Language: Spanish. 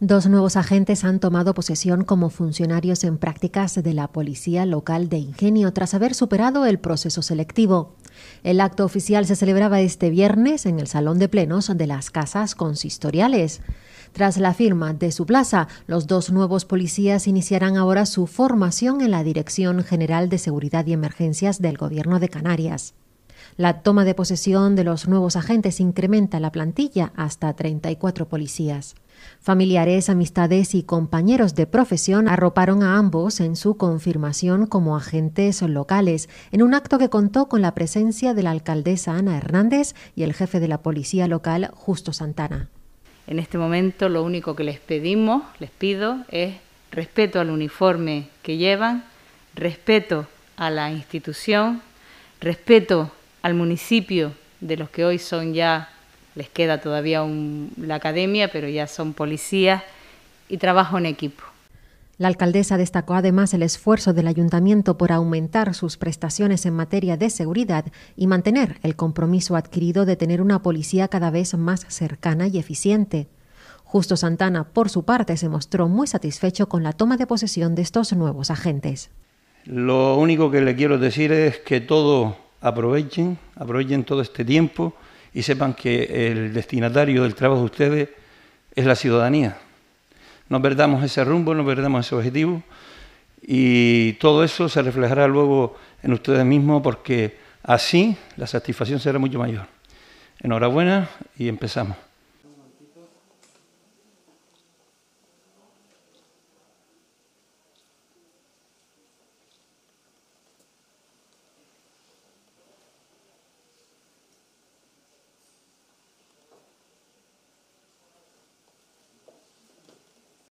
Dos nuevos agentes han tomado posesión como funcionarios en prácticas de la Policía Local de Ingenio tras haber superado el proceso selectivo. El acto oficial se celebraba este viernes en el Salón de Plenos de las Casas Consistoriales. Tras la firma de su plaza, los dos nuevos policías iniciarán ahora su formación en la Dirección General de Seguridad y Emergencias del Gobierno de Canarias. La toma de posesión de los nuevos agentes incrementa la plantilla hasta 34 policías. Familiares, amistades y compañeros de profesión arroparon a ambos en su confirmación como agentes locales, en un acto que contó con la presencia de la alcaldesa Ana Hernández y el jefe de la policía local, Justo Santana. En este momento lo único que les pedimos, les pido, es respeto al uniforme que llevan, respeto a la institución, respeto al municipio de los que hoy son ya les queda todavía la academia, pero ya son policías y trabajo en equipo. La alcaldesa destacó además el esfuerzo del ayuntamiento por aumentar sus prestaciones en materia de seguridad y mantener el compromiso adquirido de tener una policía cada vez más cercana y eficiente. Justo Santana, por su parte, se mostró muy satisfecho con la toma de posesión de estos nuevos agentes. Lo único que le quiero decir es que todos aprovechen, aprovechen todo este tiempo y sepan que el destinatario del trabajo de ustedes es la ciudadanía. No perdamos ese rumbo, no perdamos ese objetivo y todo eso se reflejará luego en ustedes mismos porque así la satisfacción será mucho mayor. Enhorabuena y empezamos.